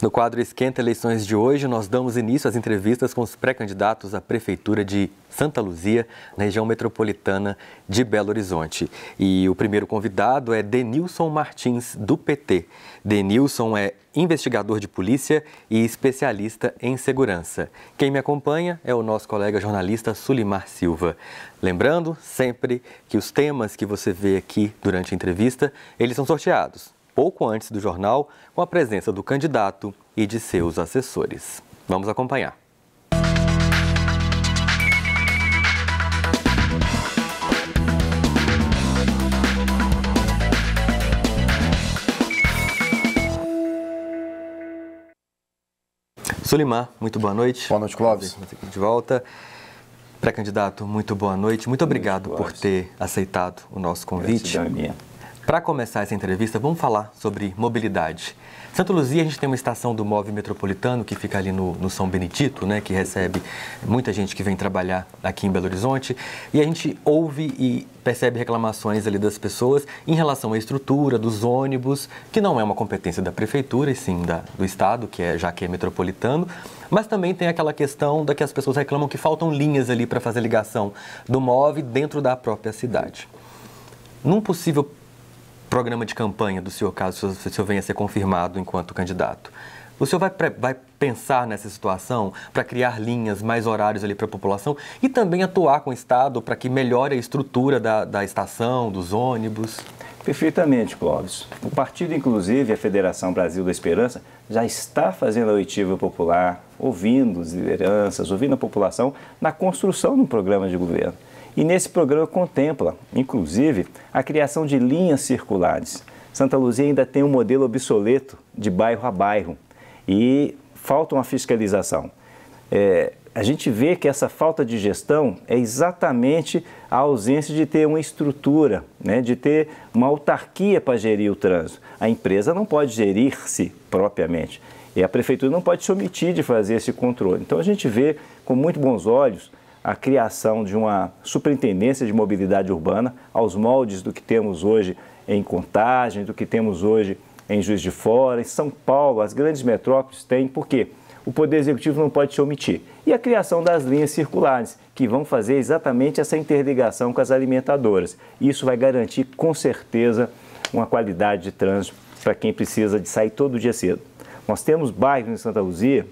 No quadro Esquenta Eleições de hoje, nós damos início às entrevistas com os pré-candidatos à Prefeitura de Santa Luzia, na região metropolitana de Belo Horizonte. E o primeiro convidado é Denilson Martins, do PT. Denilson é investigador de polícia e especialista em segurança. Quem me acompanha é o nosso colega jornalista Sulimar Silva. Lembrando sempre que os temas que você vê aqui durante a entrevista, eles são sorteados pouco antes do jornal, com a presença do candidato e de seus assessores. Vamos acompanhar. Sulimar, muito boa noite. Boa noite, Clóvis. De volta. Pré-candidato, muito boa noite. Muito obrigado noite, por ter aceitado o nosso convite. Gratidão minha. Para começar essa entrevista, vamos falar sobre mobilidade. Santo Luzia, a gente tem uma estação do MOV metropolitano que fica ali no, no, São Benedito, né, que recebe muita gente que vem trabalhar aqui em Belo Horizonte. E a gente ouve e percebe reclamações ali das pessoas em relação à estrutura dos ônibus, que não é uma competência da prefeitura, e sim da, do Estado, que é, já que é metropolitano. Mas também tem aquela questão da que as pessoas reclamam que faltam linhas ali para fazer ligação do MOV dentro da própria cidade. Num possível programa de campanha do senhor, caso o senhor, o senhor venha a ser confirmado enquanto candidato. O senhor vai, vai pensar nessa situação para criar linhas, mais horários ali para a população e também atuar com o Estado para que melhore a estrutura da, da estação, dos ônibus? Perfeitamente, Clóvis. O partido, inclusive, a Federação Brasil da Esperança, já está fazendo a oitiva popular, ouvindo as lideranças, ouvindo a população na construção de um programa de governo. E nesse programa contempla, inclusive, a criação de linhas circulares. Santa Luzia ainda tem um modelo obsoleto de bairro a bairro e falta uma fiscalização. É, a gente vê que essa falta de gestão é exatamente a ausência de ter uma estrutura, né, de ter uma autarquia para gerir o trânsito. A empresa não pode gerir-se propriamente e a prefeitura não pode se omitir de fazer esse controle. Então a gente vê com muito bons olhos a criação de uma superintendência de mobilidade urbana, aos moldes do que temos hoje em Contagem, do que temos hoje em Juiz de Fora, em São Paulo, as grandes metrópoles têm, por quê? O Poder Executivo não pode se omitir. E a criação das linhas circulares, que vão fazer exatamente essa interligação com as alimentadoras. Isso vai garantir, com certeza, uma qualidade de trânsito para quem precisa de sair todo dia cedo. Nós temos bairros em Santa Luzia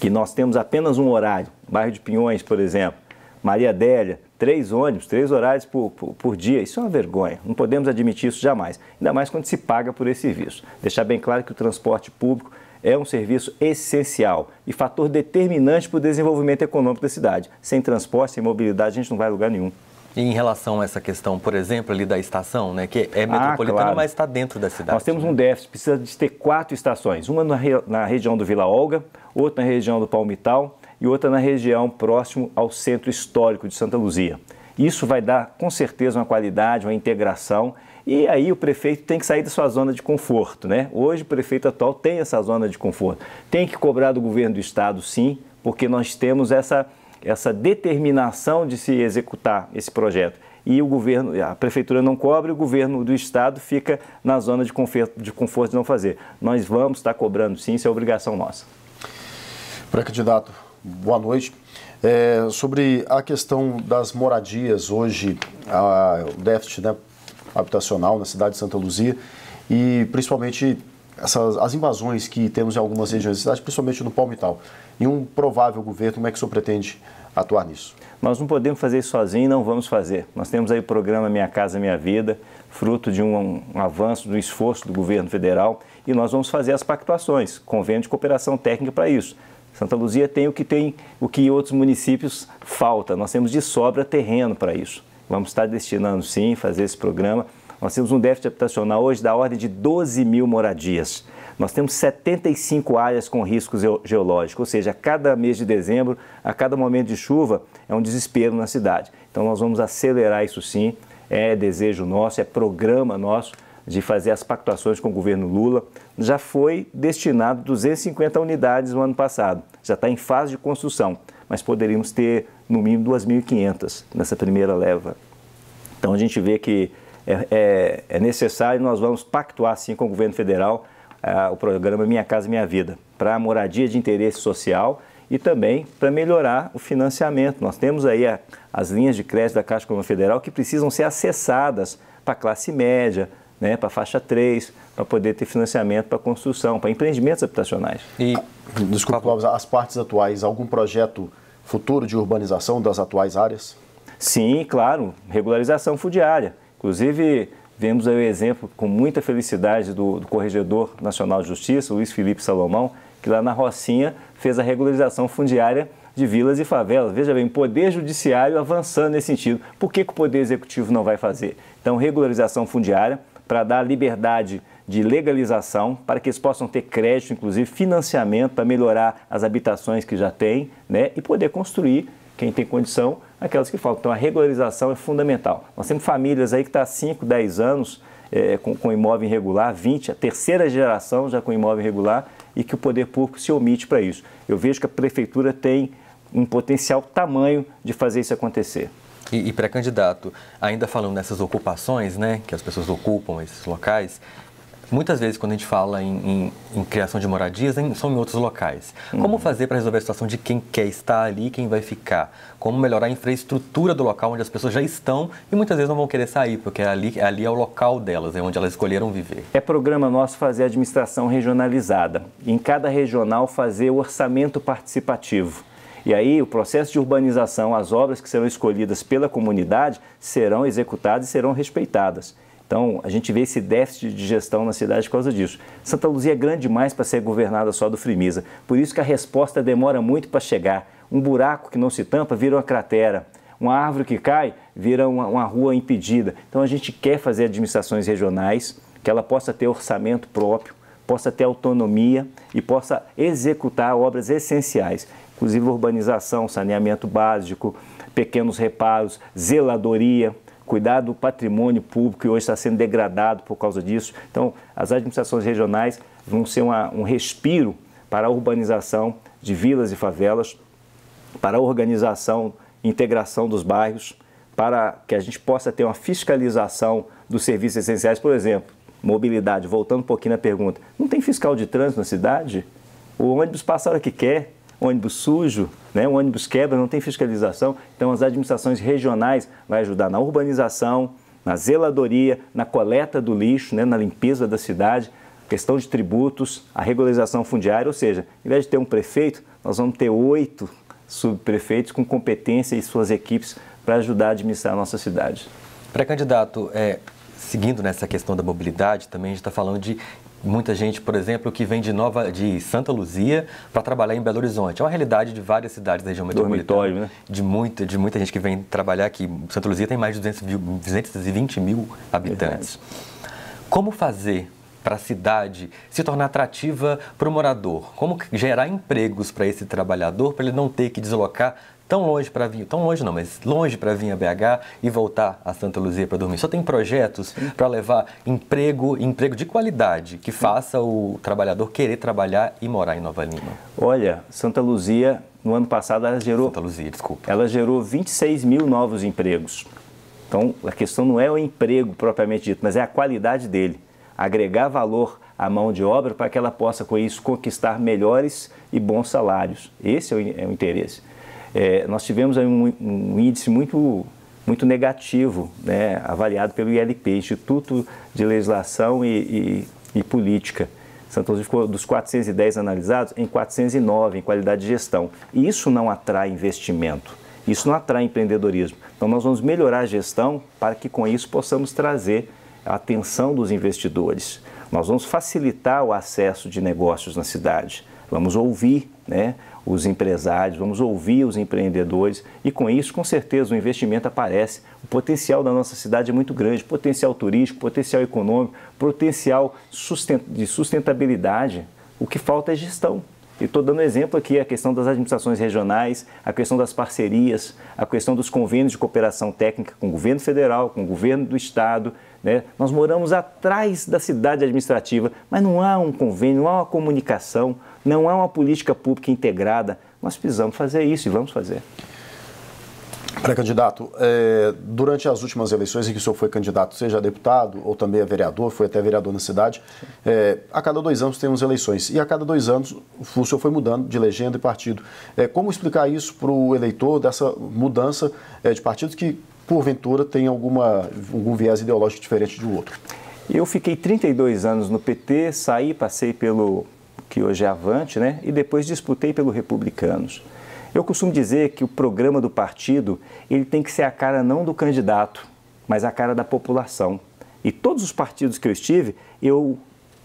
que nós temos apenas um horário bairro de Pinhões, por exemplo, Maria Adélia, três ônibus, três horários por, por, por, dia. Isso é uma vergonha. Não podemos admitir isso jamais. Ainda mais quando se paga por esse serviço. Deixar bem claro que o transporte público é um serviço essencial e fator determinante para o desenvolvimento econômico da cidade. Sem transporte, sem mobilidade, a gente não vai a lugar nenhum. E em relação a essa questão, por exemplo, ali da estação, né, que é ah, metropolitana, ah, claro. mas está dentro da cidade. Nós temos né? um déficit, precisa de ter quatro estações. Uma na, na região do Vila Olga, outra na região do Palmital, e outra na região próximo ao centro histórico de Santa Luzia. Isso vai dar com certeza uma qualidade, uma integração e aí o prefeito tem que sair da sua zona de conforto, né? Hoje o prefeito atual tem essa zona de conforto. Tem que cobrar do governo do estado, sim, porque nós temos essa, essa determinação de se executar esse projeto. E o governo, a prefeitura não cobre, o governo do estado fica na zona de conforto de, conforto de não fazer. Nós vamos estar cobrando, sim, isso é obrigação nossa. Pré-candidato, boa noite. É, sobre a questão das moradias hoje, a, o déficit né, habitacional na cidade de Santa Luzia e principalmente essas, as invasões que temos em algumas regiões da cidade, principalmente no Palmital. E um provável governo, como é que o senhor pretende atuar nisso? Nós não podemos fazer isso sozinho e não vamos fazer. Nós temos aí o programa Minha Casa Minha Vida, fruto de um, um avanço, do esforço do governo federal, e nós vamos fazer as pactuações, convênio de cooperação técnica para isso. Santa Luzia tem o que tem, o que outros municípios falta. Nós temos de sobra terreno para isso. Vamos estar destinando sim, fazer esse programa. Nós temos um déficit habitacional hoje da ordem de 12 mil moradias. Nós temos 75 áreas com risco geológico, ou seja, a cada mês de dezembro, a cada momento de chuva, é um desespero na cidade. Então nós vamos acelerar isso sim, é desejo nosso, é programa nosso de fazer as pactuações com o governo Lula, já foi destinado 250 unidades no ano passado, já está em fase de construção, mas poderíamos ter no mínimo 2.500 nessa primeira leva. Então a gente vê que é, é, é necessário, nós vamos pactuar sim com o governo federal ah, o programa Minha Casa Minha Vida, para moradia de interesse social e também para melhorar o financiamento. Nós temos aí a, as linhas de crédito da Caixa Econômica Federal que precisam ser acessadas para a classe média, né, para faixa 3, para poder ter financiamento para construção, para empreendimentos habitacionais. E, ah, desculpa, Clóvis, as partes atuais, algum projeto futuro de urbanização das atuais áreas? Sim, claro, regularização fundiária. Inclusive, vemos aí o exemplo com muita felicidade do, do Corregedor Nacional de Justiça, Luiz Felipe Salomão, que lá na Rocinha fez a regularização fundiária de vilas e favelas. Veja bem, o Poder Judiciário avançando nesse sentido. Por que, que o Poder Executivo não vai fazer? Então, regularização fundiária, para dar liberdade de legalização, para que eles possam ter crédito, inclusive financiamento, para melhorar as habitações que já têm né, e poder construir, quem tem condição, aquelas que faltam. Então, a regularização é fundamental. Nós temos famílias aí que estão tá há 5, 10 anos é, com, com imóvel irregular, 20, a terceira geração já com imóvel irregular e que o poder público se omite para isso. Eu vejo que a prefeitura tem um potencial tamanho de fazer isso acontecer. E, e pré-candidato, ainda falando nessas ocupações, né, que as pessoas ocupam esses locais, muitas vezes quando a gente fala em, em, em criação de moradias, em, são em outros locais. Uhum. Como fazer para resolver a situação de quem quer estar ali, quem vai ficar? Como melhorar a infraestrutura do local onde as pessoas já estão e muitas vezes não vão querer sair, porque é ali, é ali é o local delas, é onde elas escolheram viver. É programa nosso fazer administração regionalizada. Em cada regional fazer o orçamento participativo e aí o processo de urbanização, as obras que serão escolhidas pela comunidade serão executadas e serão respeitadas. Então, a gente vê esse déficit de gestão na cidade por causa disso. Santa Luzia é grande demais para ser governada só do Frimisa. Por isso que a resposta demora muito para chegar. Um buraco que não se tampa vira uma cratera. Uma árvore que cai vira uma, uma rua impedida. Então, a gente quer fazer administrações regionais que ela possa ter orçamento próprio, possa ter autonomia e possa executar obras essenciais inclusive urbanização, saneamento básico, pequenos reparos, zeladoria, cuidar do patrimônio público que hoje está sendo degradado por causa disso. Então, as administrações regionais vão ser uma, um respiro para a urbanização de vilas e favelas, para a organização, integração dos bairros, para que a gente possa ter uma fiscalização dos serviços essenciais, por exemplo, mobilidade. Voltando um pouquinho na pergunta, não tem fiscal de trânsito na cidade? O ônibus passa a hora que quer, ônibus sujo, né? o ônibus quebra, não tem fiscalização. Então, as administrações regionais vão ajudar na urbanização, na zeladoria, na coleta do lixo, né? na limpeza da cidade, questão de tributos, a regularização fundiária. Ou seja, em vez de ter um prefeito, nós vamos ter oito subprefeitos com competência e suas equipes para ajudar a administrar a nossa cidade. Pré-candidato, é, seguindo nessa questão da mobilidade, também a gente está falando de muita gente, por exemplo, que vem de Nova de Santa Luzia para trabalhar em Belo Horizonte. É uma realidade de várias cidades da região metropolitana. Né? De muita, de muita gente que vem trabalhar aqui. Santa Luzia tem mais de 200, 220 mil habitantes. Como fazer para a cidade se tornar atrativa para o morador? Como gerar empregos para esse trabalhador, para ele não ter que deslocar tão longe para vir, tão longe não, mas longe para vir a BH e voltar a Santa Luzia para dormir. Só tem projetos para levar emprego, emprego de qualidade, que faça o trabalhador querer trabalhar e morar em Nova Lima. Olha, Santa Luzia, no ano passado, ela gerou. Santa Luzia, desculpa. Ela gerou 26 mil novos empregos. Então, a questão não é o emprego propriamente dito, mas é a qualidade dele. Agregar valor à mão de obra para que ela possa, com isso, conquistar melhores e bons salários. Esse é o, é o interesse. É, nós tivemos um, um, índice muito, muito negativo, né, avaliado pelo ILP, Instituto de Legislação e, e, e Política. Santos ficou dos 410 analisados em 409 em qualidade de gestão. E isso não atrai investimento, isso não atrai empreendedorismo. Então nós vamos melhorar a gestão para que com isso possamos trazer a atenção dos investidores. Nós vamos facilitar o acesso de negócios na cidade vamos ouvir né, os empresários, vamos ouvir os empreendedores e com isso, com certeza, o investimento aparece. O potencial da nossa cidade é muito grande, potencial turístico, potencial econômico, potencial de sustentabilidade. O que falta é gestão estou dando exemplo aqui a questão das administrações regionais, a questão das parcerias, a questão dos convênios de cooperação técnica com o governo federal, com o governo do estado. Né? Nós moramos atrás da cidade administrativa, mas não há um convênio, não há uma comunicação, não há uma política pública integrada. Nós precisamos fazer isso e vamos fazer. Pré-candidato, é, durante as últimas eleições em que o senhor foi candidato, seja a deputado ou também a vereador, foi até vereador na cidade, é, a cada dois anos temos eleições e a cada dois anos o senhor foi mudando de legenda e partido. É, como explicar isso para o eleitor dessa mudança é, de partidos que, porventura, tem alguma, algum viés ideológico diferente do outro? Eu fiquei 32 anos no PT, saí, passei pelo que hoje é Avante, né? E depois disputei pelo Republicanos. Eu costumo dizer que o programa do partido ele tem que ser a cara não do candidato, mas a cara da população. E todos os partidos que eu estive, eu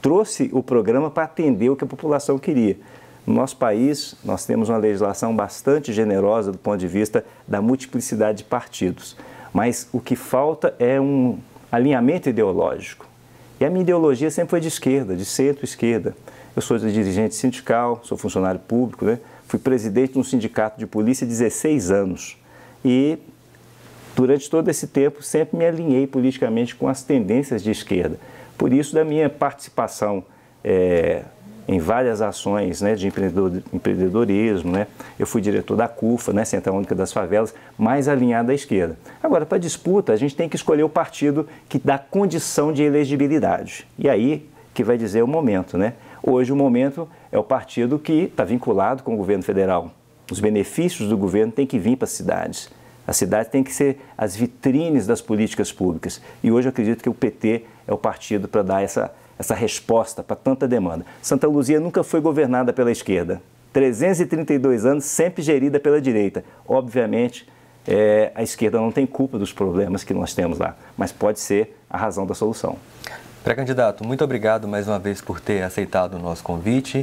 trouxe o programa para atender o que a população queria. No nosso país, nós temos uma legislação bastante generosa do ponto de vista da multiplicidade de partidos, mas o que falta é um alinhamento ideológico. E a minha ideologia sempre foi de esquerda, de centro-esquerda. Eu sou dirigente sindical, sou funcionário público, né? Fui presidente de um sindicato de polícia 16 anos e durante todo esse tempo sempre me alinhei politicamente com as tendências de esquerda. Por isso, da minha participação é, em várias ações né, de empreendedorismo, né? eu fui diretor da CUFA, né, Central Única das Favelas, mais alinhado à esquerda. Agora, para disputa, a gente tem que escolher o partido que dá condição de elegibilidade. E aí que vai dizer o momento. Né? Hoje, o momento é o partido que está vinculado com o governo federal. Os benefícios do governo têm que vir para as cidades. As cidades têm que ser as vitrines das políticas públicas. E hoje eu acredito que o PT é o partido para dar essa, essa resposta para tanta demanda. Santa Luzia nunca foi governada pela esquerda. 332 anos, sempre gerida pela direita. Obviamente, é, a esquerda não tem culpa dos problemas que nós temos lá, mas pode ser a razão da solução. Pré-candidato, muito obrigado mais uma vez por ter aceitado o nosso convite.